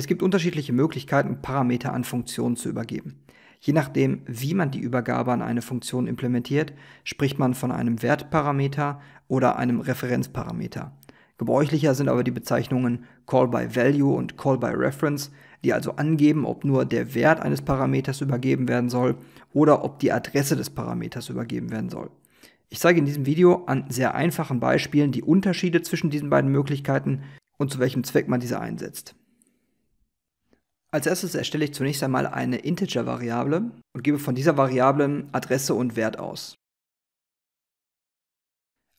Es gibt unterschiedliche Möglichkeiten, Parameter an Funktionen zu übergeben. Je nachdem, wie man die Übergabe an eine Funktion implementiert, spricht man von einem Wertparameter oder einem Referenzparameter. Gebräuchlicher sind aber die Bezeichnungen Call by Value und Call by Reference, die also angeben, ob nur der Wert eines Parameters übergeben werden soll oder ob die Adresse des Parameters übergeben werden soll. Ich zeige in diesem Video an sehr einfachen Beispielen die Unterschiede zwischen diesen beiden Möglichkeiten und zu welchem Zweck man diese einsetzt. Als erstes erstelle ich zunächst einmal eine Integer-Variable und gebe von dieser Variable Adresse und Wert aus.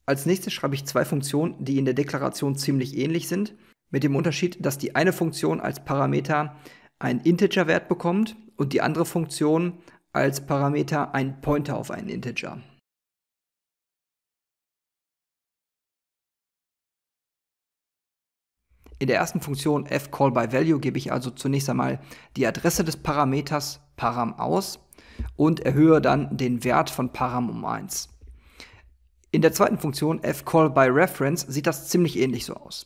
Als nächstes schreibe ich zwei Funktionen, die in der Deklaration ziemlich ähnlich sind, mit dem Unterschied, dass die eine Funktion als Parameter einen Integer-Wert bekommt und die andere Funktion als Parameter einen Pointer auf einen Integer. In der ersten Funktion fCallByValue gebe ich also zunächst einmal die Adresse des Parameters param aus und erhöhe dann den Wert von param um 1. In der zweiten Funktion fCallByReference sieht das ziemlich ähnlich so aus.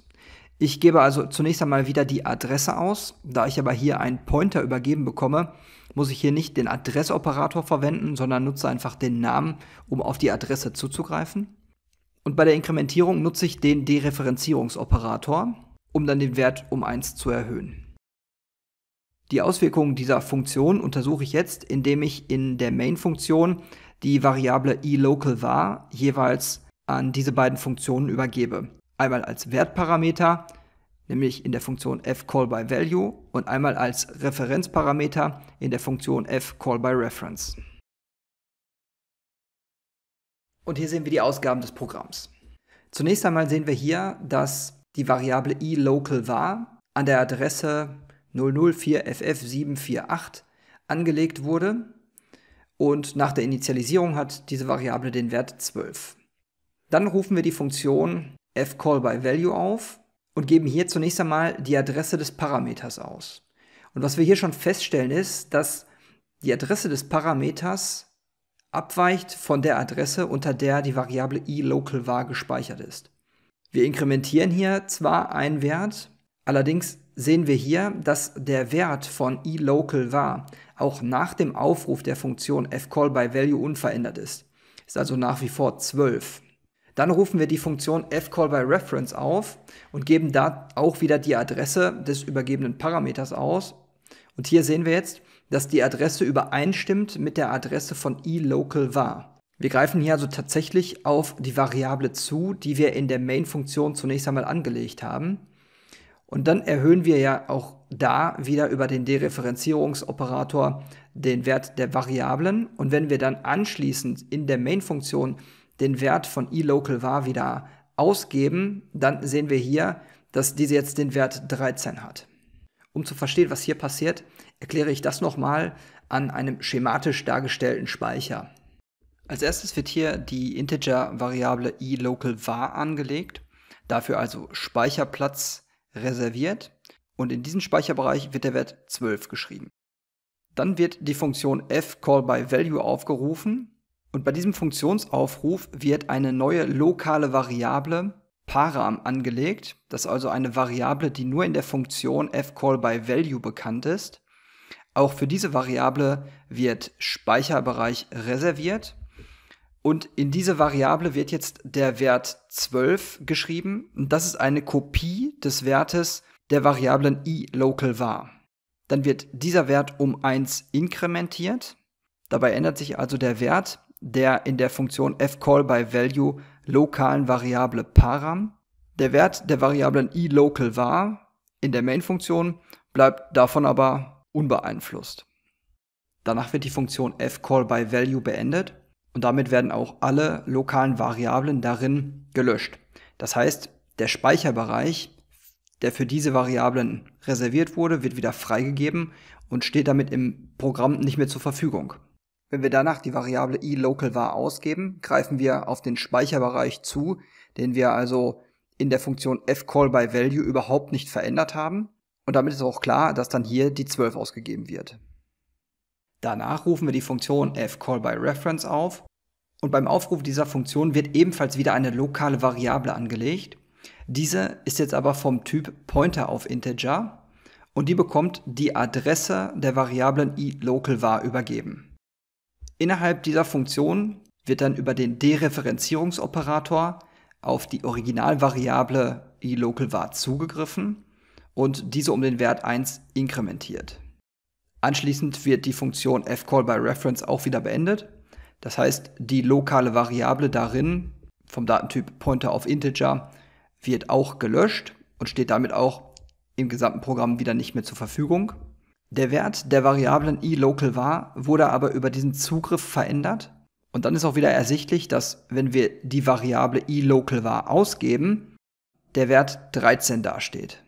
Ich gebe also zunächst einmal wieder die Adresse aus. Da ich aber hier einen Pointer übergeben bekomme, muss ich hier nicht den Adressoperator verwenden, sondern nutze einfach den Namen, um auf die Adresse zuzugreifen. Und bei der Inkrementierung nutze ich den Dereferenzierungsoperator um dann den Wert um 1 zu erhöhen. Die Auswirkungen dieser Funktion untersuche ich jetzt, indem ich in der Main-Funktion die Variable eLocalVar jeweils an diese beiden Funktionen übergebe. Einmal als Wertparameter, nämlich in der Funktion fCallByValue und einmal als Referenzparameter in der Funktion fCallByReference. Und hier sehen wir die Ausgaben des Programms. Zunächst einmal sehen wir hier, dass die Variable iLocal var an der Adresse 004ff748 angelegt wurde und nach der Initialisierung hat diese Variable den Wert 12. Dann rufen wir die Funktion fCallByValue auf und geben hier zunächst einmal die Adresse des Parameters aus. Und was wir hier schon feststellen ist, dass die Adresse des Parameters abweicht von der Adresse, unter der die Variable iLocal var gespeichert ist. Wir inkrementieren hier zwar einen Wert, allerdings sehen wir hier, dass der Wert von eLocal var auch nach dem Aufruf der Funktion fCallByValue unverändert ist. Ist also nach wie vor 12. Dann rufen wir die Funktion fCallByReference auf und geben da auch wieder die Adresse des übergebenen Parameters aus. Und hier sehen wir jetzt, dass die Adresse übereinstimmt mit der Adresse von eLocal var. Wir greifen hier also tatsächlich auf die Variable zu, die wir in der Main-Funktion zunächst einmal angelegt haben. Und dann erhöhen wir ja auch da wieder über den Dereferenzierungsoperator den Wert der Variablen. Und wenn wir dann anschließend in der Main-Funktion den Wert von eLocalVar wieder ausgeben, dann sehen wir hier, dass diese jetzt den Wert 13 hat. Um zu verstehen, was hier passiert, erkläre ich das nochmal an einem schematisch dargestellten Speicher. Als erstes wird hier die Integer-Variable iLocalVar angelegt, dafür also Speicherplatz reserviert und in diesen Speicherbereich wird der Wert 12 geschrieben. Dann wird die Funktion fCallByValue aufgerufen und bei diesem Funktionsaufruf wird eine neue lokale Variable Param angelegt. Das ist also eine Variable, die nur in der Funktion fCallByValue bekannt ist. Auch für diese Variable wird Speicherbereich reserviert und in diese Variable wird jetzt der Wert 12 geschrieben. Und das ist eine Kopie des Wertes der Variablen i var. Dann wird dieser Wert um 1 inkrementiert. Dabei ändert sich also der Wert der in der Funktion fCallByValue lokalen Variable param. Der Wert der Variablen i var in der Main-Funktion bleibt davon aber unbeeinflusst. Danach wird die Funktion fCallByValue beendet und damit werden auch alle lokalen Variablen darin gelöscht. Das heißt, der Speicherbereich, der für diese Variablen reserviert wurde, wird wieder freigegeben und steht damit im Programm nicht mehr zur Verfügung. Wenn wir danach die Variable eLocalVar ausgeben, greifen wir auf den Speicherbereich zu, den wir also in der Funktion fCallByValue überhaupt nicht verändert haben. Und damit ist auch klar, dass dann hier die 12 ausgegeben wird. Danach rufen wir die Funktion fCallByReference auf und beim Aufruf dieser Funktion wird ebenfalls wieder eine lokale Variable angelegt. Diese ist jetzt aber vom Typ Pointer auf Integer und die bekommt die Adresse der Variablen iLocalVar übergeben. Innerhalb dieser Funktion wird dann über den Dereferenzierungsoperator auf die Originalvariable iLocalVar zugegriffen und diese um den Wert 1 inkrementiert. Anschließend wird die Funktion fCallByReference auch wieder beendet. Das heißt, die lokale Variable darin vom Datentyp Pointer auf Integer wird auch gelöscht und steht damit auch im gesamten Programm wieder nicht mehr zur Verfügung. Der Wert der Variablen iLocalVar wurde aber über diesen Zugriff verändert. Und dann ist auch wieder ersichtlich, dass wenn wir die Variable iLocalVar ausgeben, der Wert 13 dasteht.